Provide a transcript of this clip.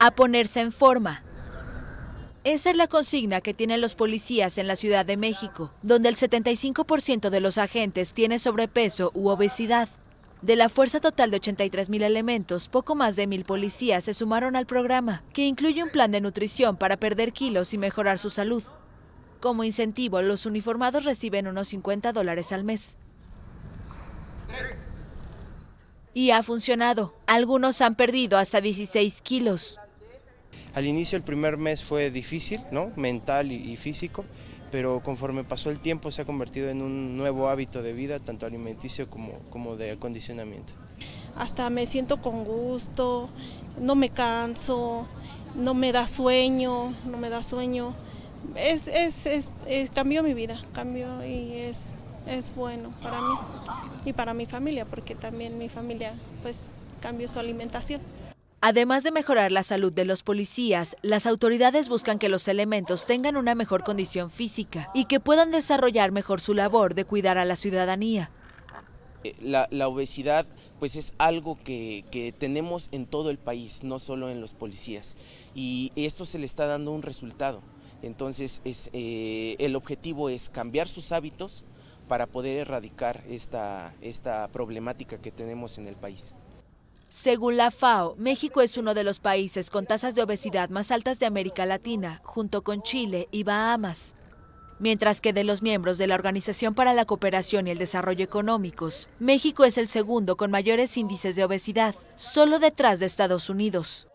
a ponerse en forma. Esa es la consigna que tienen los policías en la Ciudad de México, donde el 75% de los agentes tiene sobrepeso u obesidad. De la fuerza total de 83 mil elementos, poco más de mil policías se sumaron al programa, que incluye un plan de nutrición para perder kilos y mejorar su salud. Como incentivo, los uniformados reciben unos 50 dólares al mes. Y ha funcionado. Algunos han perdido hasta 16 kilos. Al inicio el primer mes fue difícil, ¿no? mental y, físico, pero conforme pasó el tiempo se ha convertido en un nuevo hábito de vida, tanto alimenticio como, de acondicionamiento. Hasta me siento con gusto, no me canso, no me da sueño, no me da sueño. Es, es, cambió mi vida, cambió y es, bueno para mí y para mi familia, porque también mi familia pues cambió su alimentación. Además de mejorar la salud de los policías, las autoridades buscan que los elementos tengan una mejor condición física y que puedan desarrollar mejor su labor de cuidar a la ciudadanía. Eh, la, obesidad pues es algo que, tenemos en todo el país, no solo en los policías. Y esto se le está dando un resultado. Entonces eh, el objetivo es cambiar sus hábitos para poder erradicar esta problemática que tenemos en el país. Según la FAO, México es uno de los países con tasas de obesidad más altas de América Latina, junto con Chile y Bahamas. Mientras que de los miembros de la Organización para la Cooperación y el Desarrollo Económicos, México es el segundo con mayores índices de obesidad, solo detrás de Estados Unidos.